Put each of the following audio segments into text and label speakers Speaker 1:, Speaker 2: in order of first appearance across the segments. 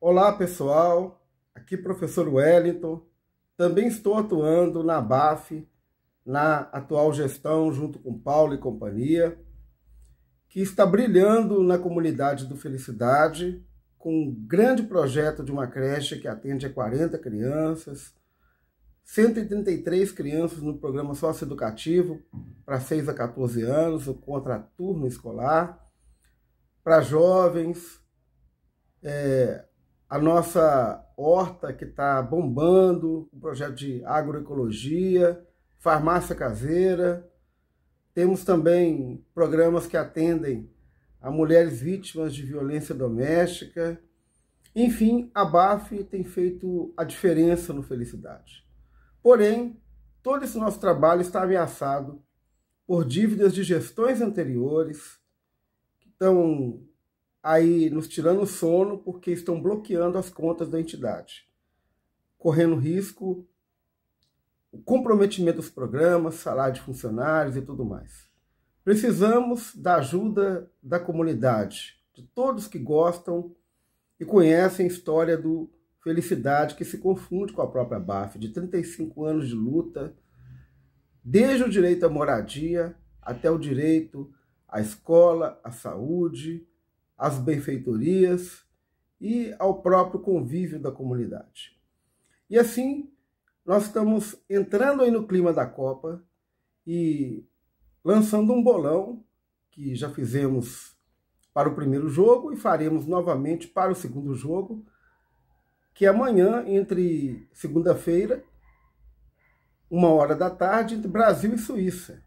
Speaker 1: Olá pessoal, aqui professor Wellington. Também estou atuando na BAF, na atual gestão, junto com Paulo e companhia, que está brilhando na comunidade do Felicidade, com um grande projeto de uma creche que atende a 40 crianças, 133 crianças no programa socioeducativo para 6 a 14 anos, o contraturno escolar, para jovens, é, a nossa horta que está bombando, o um projeto de agroecologia, farmácia caseira. Temos também programas que atendem a mulheres vítimas de violência doméstica. Enfim, a BAF tem feito a diferença no Felicidade. Porém, todo esse nosso trabalho está ameaçado por dívidas de gestões anteriores que estão aí nos tirando o sono porque estão bloqueando as contas da entidade, correndo risco o comprometimento dos programas, salário de funcionários e tudo mais. Precisamos da ajuda da comunidade, de todos que gostam e conhecem a história do Felicidade, que se confunde com a própria BAF, de 35 anos de luta, desde o direito à moradia até o direito à escola, à saúde, às benfeitorias e ao próprio convívio da comunidade. E assim, nós estamos entrando aí no clima da Copa e lançando um bolão que já fizemos para o primeiro jogo e faremos novamente para o segundo jogo, que é amanhã, entre segunda-feira, uma hora da tarde, entre Brasil e Suíça.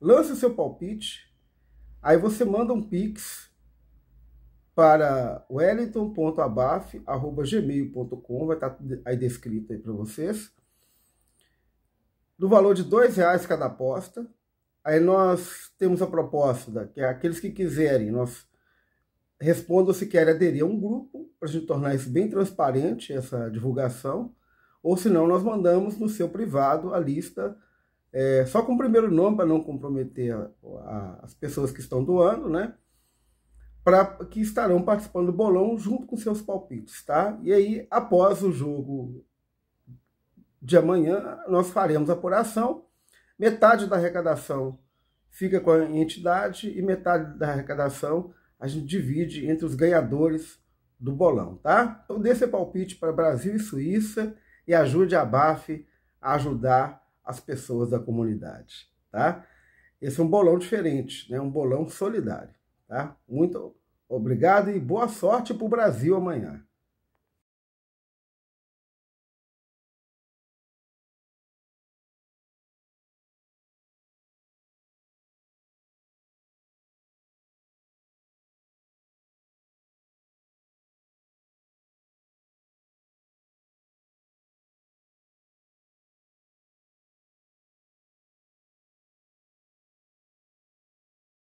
Speaker 1: Lance o seu palpite, aí você manda um pix para wellington.abaf.gmail.com, vai estar tá aí descrito aí para vocês. Do valor de R$ reais cada aposta. Aí nós temos a proposta, que é aqueles que quiserem, nós respondam se querem aderir a um grupo, para a gente tornar isso bem transparente, essa divulgação, ou se não, nós mandamos no seu privado a lista, é, só com o primeiro nome, para não comprometer a, a, as pessoas que estão doando, né? para que estarão participando do bolão junto com seus palpites, tá? E aí, após o jogo de amanhã, nós faremos a apuração. Metade da arrecadação fica com a entidade e metade da arrecadação a gente divide entre os ganhadores do bolão, tá? Então dê seu palpite para Brasil e Suíça e ajude a BAF a ajudar as pessoas da comunidade, tá? Esse é um bolão diferente, né? Um bolão solidário. Tá? Muito obrigado e boa sorte para o Brasil amanhã.